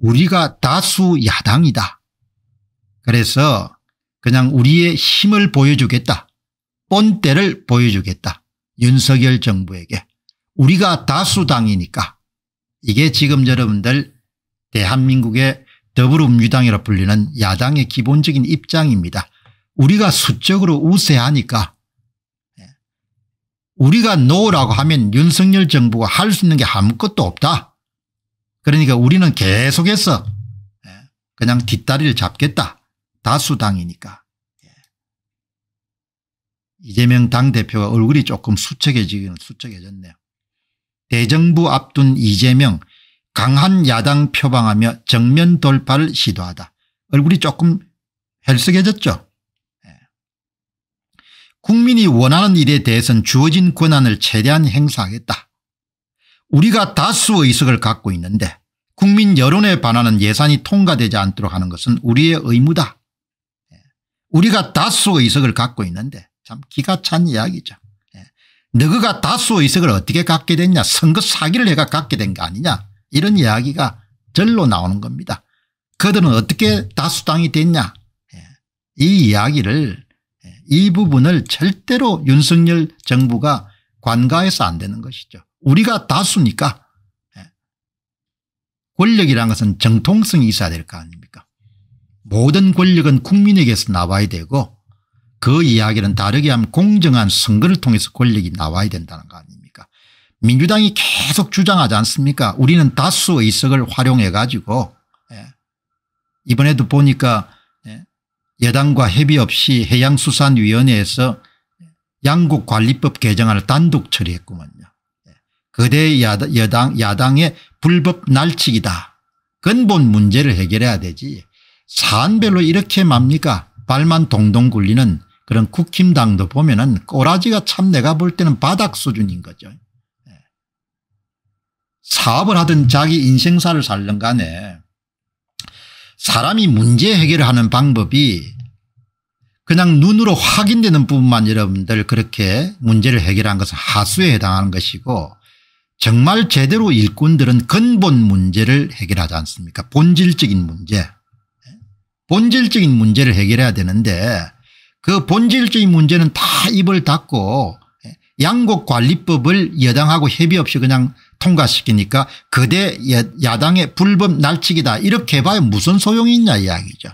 우리가 다수 야당이다. 그래서 그냥 우리의 힘을 보여주겠다. 본때를 보여주겠다. 윤석열 정부에게. 우리가 다수당이니까. 이게 지금 여러분들 대한민국의 더불어민주당이라 불리는 야당의 기본적인 입장입니다. 우리가 수적으로 우세하니까 예. 우리가 노라고 하면 윤석열 정부가 할 수 있는 게 아무것도 없다. 그러니까 우리는 계속해서 예, 그냥 뒷다리를 잡겠다. 다수당이니까. 예. 이재명 당대표가 얼굴이 조금 수척해지기는 수척해졌네요. 대정부 앞둔 이재명 강한 야당 표방하며 정면 돌파를 시도하다. 얼굴이 조금 헬쓱해졌죠. 예. 국민이 원하는 일에 대해서는 주어진 권한을 최대한 행사하겠다. 우리가 다수의석을 의 갖고 있는데 국민 여론에 반하는 예산이 통과되지 않도록 하는 것은 우리의 의무다. 예. 우리가 다수의 의석을 갖고 있는데 참 기가 찬 이야기죠. 예. 너그가 다수의 의석을 어떻게 갖게 됐냐 선거 사기를 해가 갖게 된 거 아니냐 이런 이야기가 절로 나오는 겁니다. 그들은 어떻게 다수당이 됐냐 예. 이 이야기를 이 부분을 절대로 윤석열 정부가 관가해서 안 되는 것이죠. 우리가 다수니까 권력이라는 것은 정통성이 있어야 될 거 아닙니까 모든 권력은 국민에게서 나와야 되고 그 이야기는 다르게 하면 공정한 선거를 통해서 권력이 나와야 된다는 거 아닙니까 민주당이 계속 주장하지 않습니까 우리는 다수의 석을 활용해 가지고 예. 이번에도 보니까 예. 여당과 협의 없이 해양수산위원회에서 양국관리법 개정안을 단독 처리했구먼 거대 야당, 여당, 야당의 불법 날치기다. 근본 문제를 해결해야 되지. 사안별로 이렇게 맙니까? 발만 동동 굴리는 그런 국힘당도 보면 은 꼬라지가 참 내가 볼 때는 바닥 수준인 거죠. 예. 사업을 하든 자기 인생사를 살든 간에 사람이 문제 해결하는 방법이 그냥 눈으로 확인되는 부분만 여러분들 그렇게 문제를 해결한 것은 하수에 해당하는 것이고 정말 제대로 일꾼들은 근본 문제를 해결하지 않습니까 본질적인 문제 본질적인 문제를 해결해야 되는데 그 본질적인 문제는 다 입을 닫고 양곡관리법을 여당하고 협의 없이 그냥 통과시키니까 그대 야당의 불법 날치기다 이렇게 봐야 무슨 소용이 있냐 이야기죠.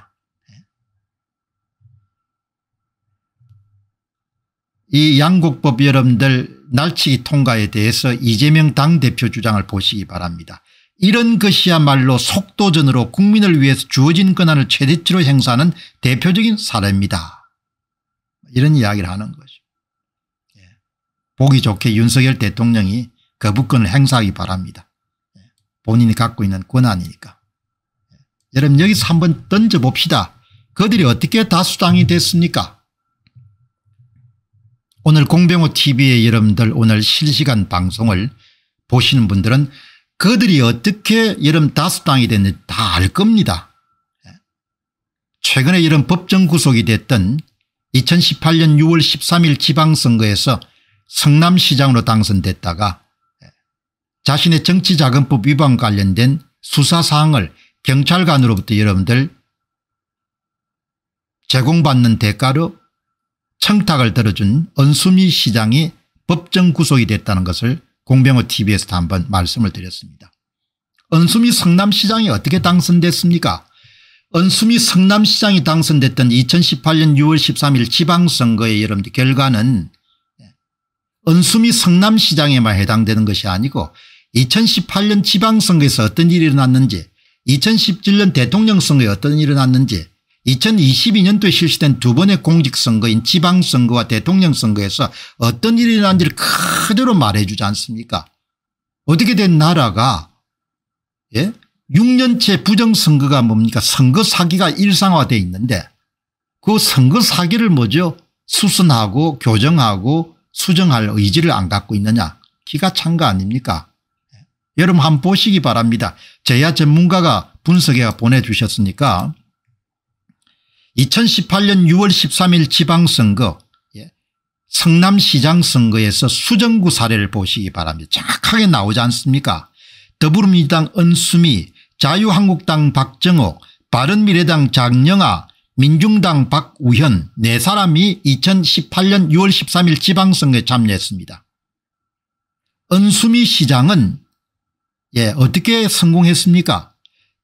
이 양곡법 여러분들 날치기 통과에 대해서 이재명 당대표 주장을 보시기 바랍니다. 이런 것이야말로 속도전으로 국민을 위해서 주어진 권한을 최대치로 행사하는 대표적인 사례입니다. 이런 이야기를 하는 거죠. 예. 보기 좋게 윤석열 대통령이 거부권을 그 행사하기 바랍니다. 예. 본인이 갖고 있는 권한이니까. 예. 여러분 여기서 한번 던져봅시다. 그들이 어떻게 다수당이 됐습니까 오늘 공병호TV의 여러분들 오늘 실시간 방송을 보시는 분들은 그들이 어떻게 여름 다수당이 됐는지 다 알 겁니다. 예. 최근에 이런 법정 구속이 됐던 2018년 6월 13일 지방선거에서 성남시장으로 당선됐다가 예. 자신의 정치자금법 위반 관련된 수사사항을 경찰관으로부터 여러분들 제공받는 대가로 청탁을 들어준 은수미 시장이 법정 구속이 됐다는 것을 공병호TV에서 한번 말씀을 드렸습니다. 은수미 성남시장이 어떻게 당선됐습니까 은수미 성남시장이 당선됐던 2018년 6월 13일 지방선거의 여러분들 결과는 은수미 성남시장에만 해당되는 것이 아니고 2018년 지방선거에서 어떤 일이 일어났는지 2017년 대통령 선거에 어떤 일이 일어났는지 2022년도에 실시된 두 번의 공직선거인 지방선거와 대통령선거에서 어떤 일이 일어난지를 그대로 말해 주지 않습니까 어떻게 된 나라가 예? 6년째 부정선거가 뭡니까 선거 사기가 일상화돼 있는데 그 선거 사기를 뭐죠 수순하고 교정하고 수정할 의지를 안 갖고 있느냐 기가 찬 거 아닙니까 예? 여러분 한번 보시기 바랍니다 제야 전문가가 분석해 보내주셨으니까 2018년 6월 13일 지방선거 예, 성남시장 선거에서 수정구 사례를 보시기 바랍니다. 정확하게 나오지 않습니까 더불어민주당 은수미 자유한국당 박정옥 바른미래당 장영아 민중당 박우현 네 사람이 2018년 6월 13일 지방선거에 참여했습니다. 은수미 시장은 예 어떻게 성공했습니까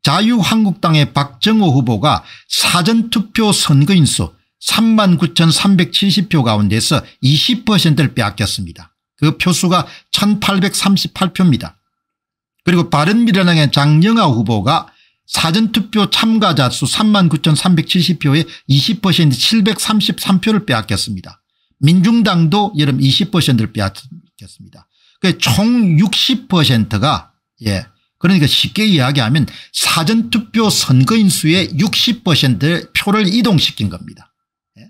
자유한국당의 박정호 후보가 사전투표 선거인수 39,370표 가운데서 20%를 빼앗겼습니다. 그 표수가 1838표입니다. 그리고 바른미래당의 장영아 후보가 사전투표 참가자 수 39,370표에 20% 733표를 빼앗겼습니다. 민중당도 여름 20%를 빼앗겼습니다. 그 총 60%가 예 그러니까 쉽게 이야기하면 사전투표 선거인 수의 60%의 표를 이동시킨 겁니다. 예?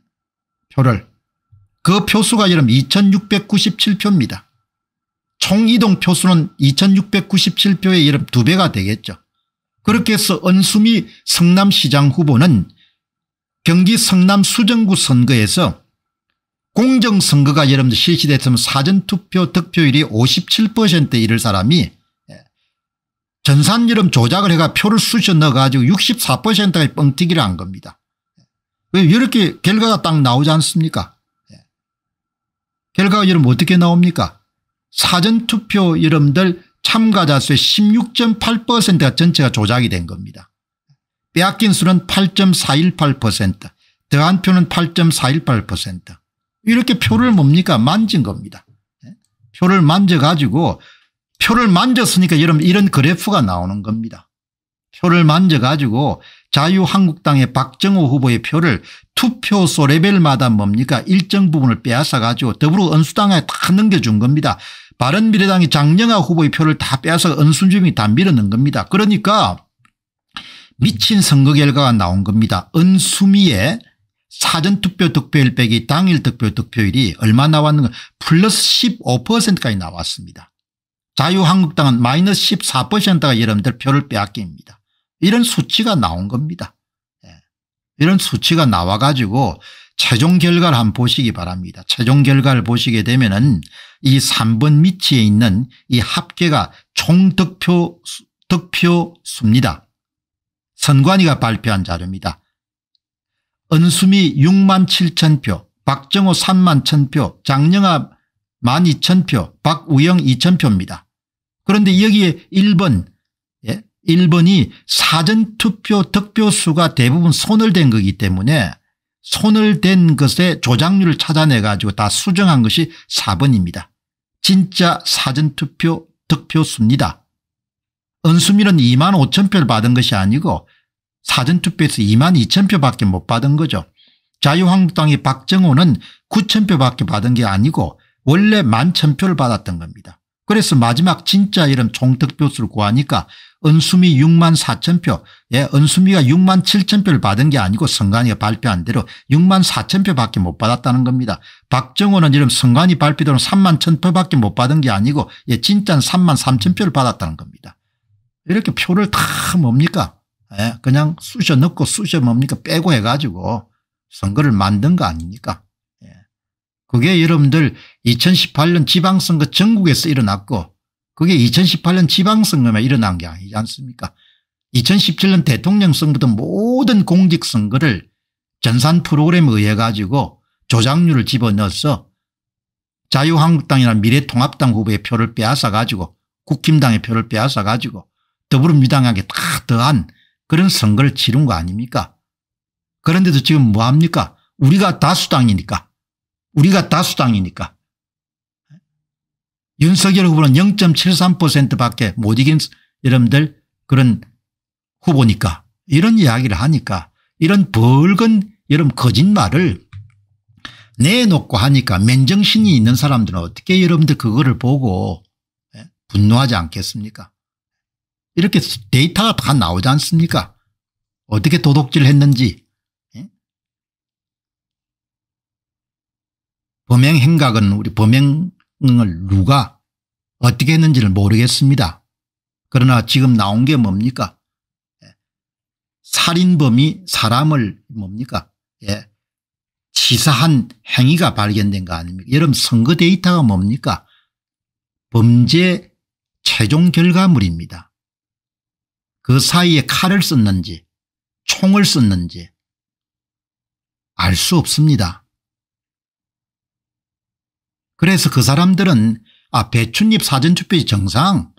표를. 그 표수가 여러분 2697표입니다. 총 이동 표수는 2697표의 여름 2배가 되겠죠. 그렇게 해서 은수미 성남시장 후보는 경기 성남 수정구 선거에서 공정선거가 여러분 실시됐으면 사전투표 득표율이 57%에 이를 사람이 전산이름 조작을 해가 표를 쑤셔 넣어가지고 6 4가 뻥튀기를 한 겁니다. 이렇게 결과가 딱 나오지 않습니까? 예. 결과가 여러분 어떻게 나옵니까? 사전투표 여러분들 참가자 수의 16.8%가 전체가 조작이 된 겁니다. 빼앗긴 수는 8.418% 더한 표는 8.418% 이렇게 표를 뭡니까 만진 겁니다. 예. 표를 만져가지고 표를 만졌으니까 여러분 이런 그래프가 나오는 겁니다. 표를 만져가지고 자유한국당의 박정호 후보의 표를 투표소 레벨마다 뭡니까 일정 부분을 빼앗아가지고 더불어 은수당에 다 넘겨준 겁니다. 바른미래당이 장영하 후보의 표를 다 빼앗아 은순주민이 다 밀어넣은 겁니다. 그러니까 미친 선거 결과가 나온 겁니다. 은수미의 사전투표 득표일 빼기 당일 득표 득표율이 얼마 나왔는가 플러스 15%까지 나왔습니다. 자유한국당은 마이너스 14%가 여러분들 표를 빼앗깁니다. 이런 수치가 나온 겁니다. 예. 이런 수치가 나와 가지고 최종 결과를 한번 보시기 바랍니다. 최종 결과를 보시게 되면 은이 3번 밑에 있는 이 합계가 총 득표, 득표 수입니다. 선관위가 발표한 자료입니다. 은수미 6만 7천 표, 박정호 3만 1천 표, 장영아 12,000표 박우영 2,000표입니다. 그런데 여기에 1번 예? 1번이 사전투표 득표수가 대부분 손을 댄 거기 때문에 손을 댄 것의 조작률을 찾아내 가지고 다 수정한 것이 4번입니다. 진짜 사전투표 득표수입니다. 은수민은 2만 5천 표를 받은 것이 아니고 사전투표에서 2만 2천 표밖에 못 받은 거죠. 자유한국당의 박정호는 9천 표밖에 받은 게 아니고 원래 만 천표를 받았던 겁니다. 그래서 마지막 진짜 이름 총특표수를 구하니까 은수미 6만 4천표 예 은수미가 6만 7천표를 받은 게 아니고 성관이가 발표한 대로 6만 4천표밖에 못 받았다는 겁니다. 박정호는 이름 성관이 발표대로 3만 1천표밖에 못 받은 게 아니고 예 진짜는 3만 3천표를 받았다는 겁니다. 이렇게 표를 다 뭡니까 예 그냥 쑤셔 넣고 쑤셔 뭡니까 빼고 해가지고 선거를 만든 거 아닙니까 그게 여러분들 2018년 지방선거 전국에서 일어났고 그게 2018년 지방선거만 일어난 게 아니지 않습니까 2017년 대통령 선거도 모든 공직선거를 전산 프로그램에 의해 가지고 조작률을 집어넣어서 자유한국당이나 미래통합당 후보의 표를 빼앗아 가지고 국힘당의 표를 빼앗아 가지고 더불어민당에게다 더한 그런 선거를 치른 거 아닙니까 그런데도 지금 뭐합니까 우리가 다수당이니까 우리가 다수당이니까. 윤석열 후보는 0.73%밖에 못 이긴 여러분들 그런 후보니까 이런 이야기를 하니까 이런 벌건 여러 거짓말을 내놓고 하니까 맨정신이 있는 사람들은 어떻게 여러분들 그거를 보고 예, 분노하지 않겠습니까 이렇게 데이터가 다 나오지 않습니까 어떻게 도둑질 했는지 범행 행각은 우리 범행을 누가 어떻게 했는지를 모르겠습니다. 그러나 지금 나온 게 뭡니까? 예. 살인범이 사람을 뭡니까? 예. 치사한 행위가 발견된 거 아닙니까? 여러분 선거 데이터가 뭡니까? 범죄 최종 결과물입니다. 그 사이에 칼을 썼는지 총을 썼는지 알 수 없습니다. 그래서 그 사람들은 아 배춧잎 사전투표지 정상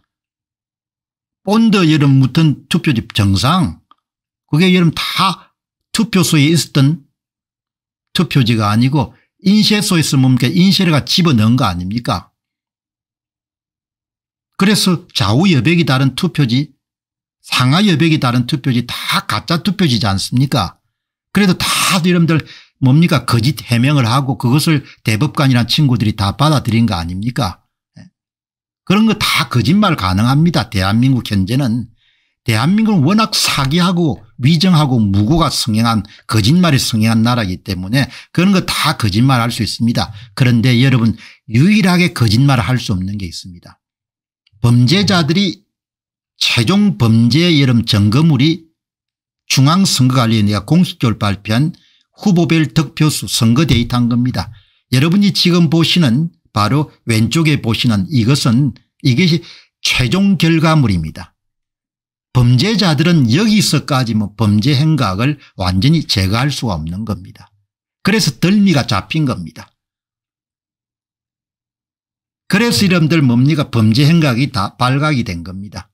본드 여름 묻은 투표집 정상 그게 여름 다 투표소에 있었던 투표지가 아니고 인쇄소에 있으면 뭡니까 인쇄를 집어넣은 거 아닙니까 그래서 좌우여백이 다른 투표지 상하여백이 다른 투표지 다 가짜 투표지지 않습니까 그래도 다 여러분들 뭡니까 거짓 해명을 하고 그것을 대법관이란 친구들이 다 받아들인 거 아닙니까 예. 그런 거 다 거짓말 가능합니다 대한민국 현재는 대한민국은 워낙 사기하고 위정하고 무고가 성행한 거짓말이 성행한 나라이기 때문에 그런 거 다 거짓말할 수 있습니다 그런데 여러분 유일하게 거짓말을 할 수 없는 게 있습니다 범죄자들이 최종 범죄의 여름 점검물이 중앙선거관리위원회가 공식적으로 발표한 후보별 득표수 선거 데이터인 겁니다. 여러분이 지금 보시는 바로 왼쪽에 보시는 이것은 이것이 최종 결과물입니다. 범죄자들은 여기서까지 뭐 범죄 행각을 완전히 제거할 수가 없는 겁니다. 그래서 덜미가 잡힌 겁니다. 그래서 이름들 뭡니까 범죄 행각이 다 발각이 된 겁니다.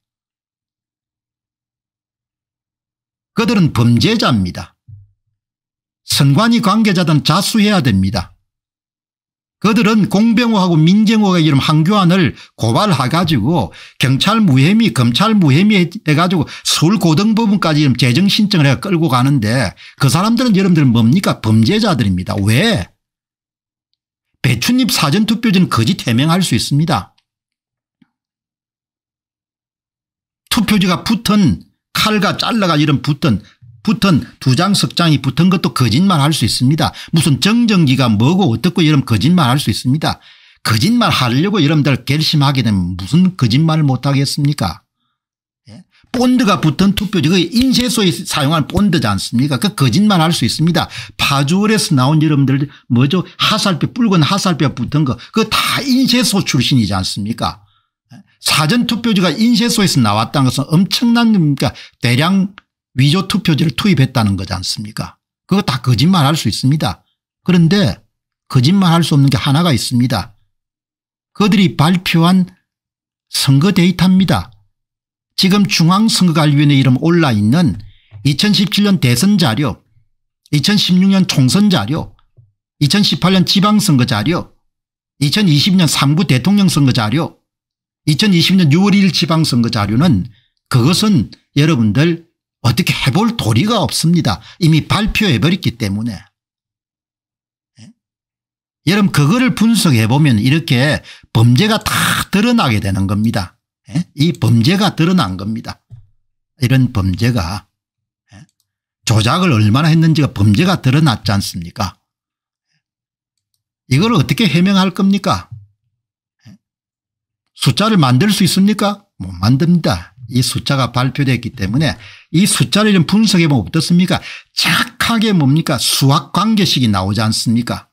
그들은 범죄자입니다. 선관위 관계자들은 자수해야 됩니다. 그들은 공병호하고 민정호가 이름 한교안을 고발해가지고 경찰 무혐의 검찰 무혐의 해가지고 서울고등법원까지 재정신청을 해 끌고 가는데 그 사람들은 여러분들 뭡니까 범죄자들입니다. 왜? 배춘잎 사전투표지는 거짓 해명할 수 있습니다. 투표지가 붙은 칼과 잘라가 이런 붙은 붙은 두장 석장이 붙은 것도 거짓말할 수 있습니다. 무슨 정전기가 뭐고 어떻고 이런 거짓말할 수 있습니다. 거짓말 하려고 여러분들 결심하게 되면 무슨 거짓말을 못하겠습니까 예? 본드가 붙은 투표지 그 인쇄소에 사용한 본드지 않습니까 그 거짓말할 수 있습니다. 파주월에서 나온 여러분들 뭐죠 하살뼈 붉은 하살뼈 붙은 거 그거 다 인쇄소 출신이지 않습니까 예? 사전투표지가 인쇄소에서 나왔다는 것은 엄청난 그러니까 대량 위조 투표지를 투입했다는 거지 않습니까 그거 다 거짓말할 수 있습니다. 그런데 거짓말할 수 없는 게 하나가 있습니다. 그들이 발표한 선거 데이터입니다. 지금 중앙선거관리위원회 이름 올라 있는 2017년 대선 자료, 2016년 총선 자료, 2018년 지방선거 자료, 2020년 3부 대통령 선거 자료, 2020년 6월 1일 지방선거 자료는 그것은 여러분들 어떻게 해볼 도리가 없습니다. 이미 발표해버렸기 때문에. 예? 여러분 그거를 분석해보면 이렇게 범죄가 다 드러나게 되는 겁니다. 예? 이 범죄가 드러난 겁니다. 이런 범죄가 예? 조작을 얼마나 했는지가 범죄가 드러났지 않습니까 예? 이걸 어떻게 해명할 겁니까 예? 숫자를 만들 수 있습니까 못 만듭니다. 이 숫자가 발표됐기 때문에 이 숫자를 좀 분석해 보면 어떻습니까 착하게 뭡니까 수학 관계식이 나오지 않습니까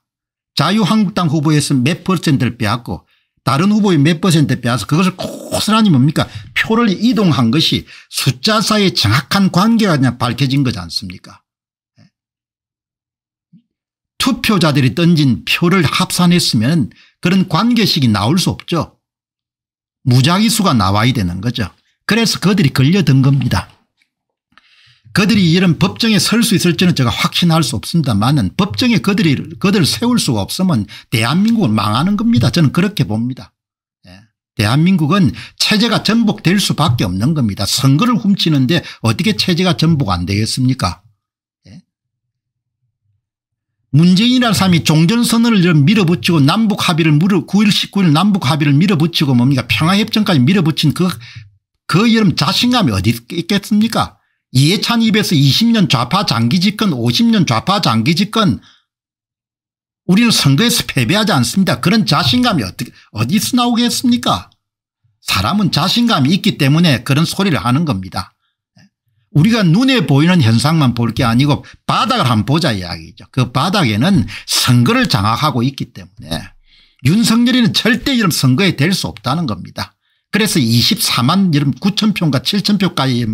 자유한국당 후보에서 몇 퍼센트를 빼앗고 다른 후보의 몇 퍼센트 빼앗아 그것을 고스란히 뭡니까 표를 이동한 것이 숫자 사이의 정확한 관계가 그냥 밝혀진 거지 않습니까 예. 투표자들이 던진 표를 합산했으면 그런 관계식이 나올 수 없죠. 무작위수가 나와야 되는 거죠. 그래서 그들이 걸려든 겁니다. 그들이 이런 법정에 설 수 있을지는 제가 확신할 수 없습니다만은 법정에 그들이, 그들을 세울 수가 없으면 대한민국은 망하는 겁니다. 저는 그렇게 봅니다. 예. 대한민국은 체제가 전복될 수밖에 없는 겁니다. 선거를 훔치는데 어떻게 체제가 전복 안 되겠습니까? 예. 문재인이라는 사람이 종전선언을 밀어붙이고 남북합의를 9일 19일 남북합의를 밀어붙이고 뭡니까 평화협정까지 밀어붙인 그그 이름 자신감이 어디 있겠습니까 이해찬 입에서 20년 좌파 장기 집권 50년 좌파 장기 집권 우리는 선거에서 패배하지 않습니다. 그런 자신감이 어떻게 어디서 나오겠습니까 사람은 자신감이 있기 때문에 그런 소리를 하는 겁니다. 우리가 눈에 보이는 현상만 볼 게 아니고 바닥을 한번 보자 이야기죠. 그 바닥에는 선거를 장악하고 있기 때문에 윤석열이는 절대 이런 선거에 될 수 없다는 겁니다. 그래서 24만 9천 표인가 7천 표까지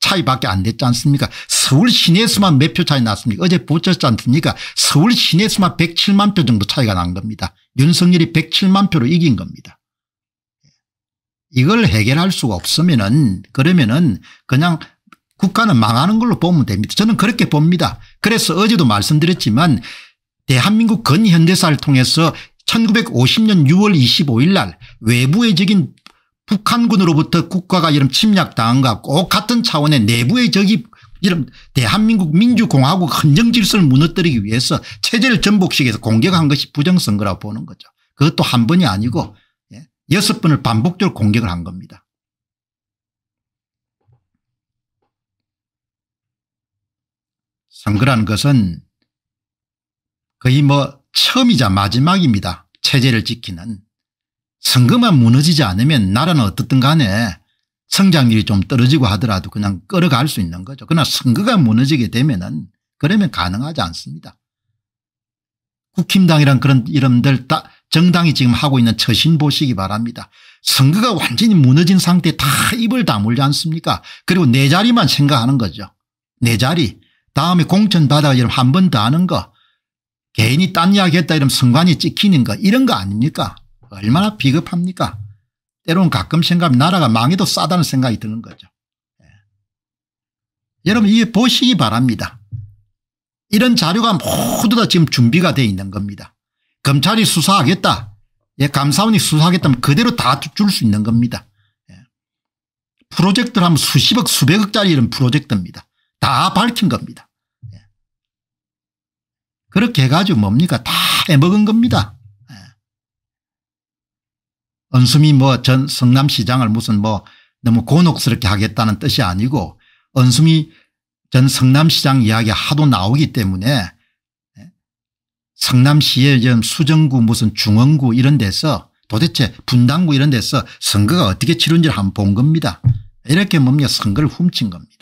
차이밖에 안 됐지 않습니까 서울 시내에서만 몇 표 차이 났습니까 어제 보셨지 않습니까 서울 시내에서만 107만 표 정도 차이가 난 겁니다 윤석열이 107만 표로 이긴 겁니다 이걸 해결할 수가 없으면은 그러면은 그냥 국가는 망하는 걸로 보면 됩니다 저는 그렇게 봅니다 그래서 어제도 말씀드렸지만 대한민국 근현대사를 통해서 1950년 6월 25일 날 외부의 적인 북한군으로부터 국가가 이런 침략당한과 꼭 같은 차원의 내부의 적이 이런 대한민국 민주공화국 헌정질서를 무너뜨리기 위해서 체제를 전복시켜서 공격한 것이 부정선거라고 보는 거죠. 그것도 한 번이 아니고 예, 여섯 번을 반복적으로 공격을 한 겁니다. 선거라는 것은 거의 뭐 처음이자 마지막입니다. 체제를 지키는. 선거만 무너지지 않으면 나라는 어떻든 간에 성장률이 좀 떨어지고 하더라도 그냥 끌어갈 수 있는 거죠. 그러나 선거가 무너지게 되면 은 그러면 가능하지 않습니다. 국힘당이란 그런 이름들 다 정당이 지금 하고 있는 처신 보시기 바랍니다. 선거가 완전히 무너진 상태에 다 입을 다물지 않습니까 그리고 내 자리만 생각하는 거죠. 내 자리 다음에 공천 받아가 한번 더 하는 거 개인이 딴 이야기 했다 이러면 성관이 찍히는 거 이런 거 아닙니까 얼마나 비겁합니까 때론 가끔 생각하면 나라가 망해도 싸다는 생각이 드는 거죠 예. 여러분 이게 보시기 바랍니다 이런 자료가 모두 다 지금 준비가 돼 있는 겁니다 검찰이 수사하겠다 예, 감사원이 수사하겠다면 그대로 다 줄 수 있는 겁니다 예. 프로젝트를 하면 수십억 수백억짜리 이런 프로젝트입니다 다 밝힌 겁니다 그렇게 해가지고 뭡니까 다 해먹은 겁니다. 예. 은수미 뭐전 성남시장을 무슨 뭐 너무 곤혹스럽게 하겠다는 뜻이 아니고 은수미 전 성남시장 이야기 하도 나오기 때문에 예. 성남시의 수정구 무슨 중원구 이런 데서 도대체 분당구 이런 데서 선거가 어떻게 치른지를 한 번 본 겁니다. 이렇게 뭡니까 선거를 훔친 겁니다.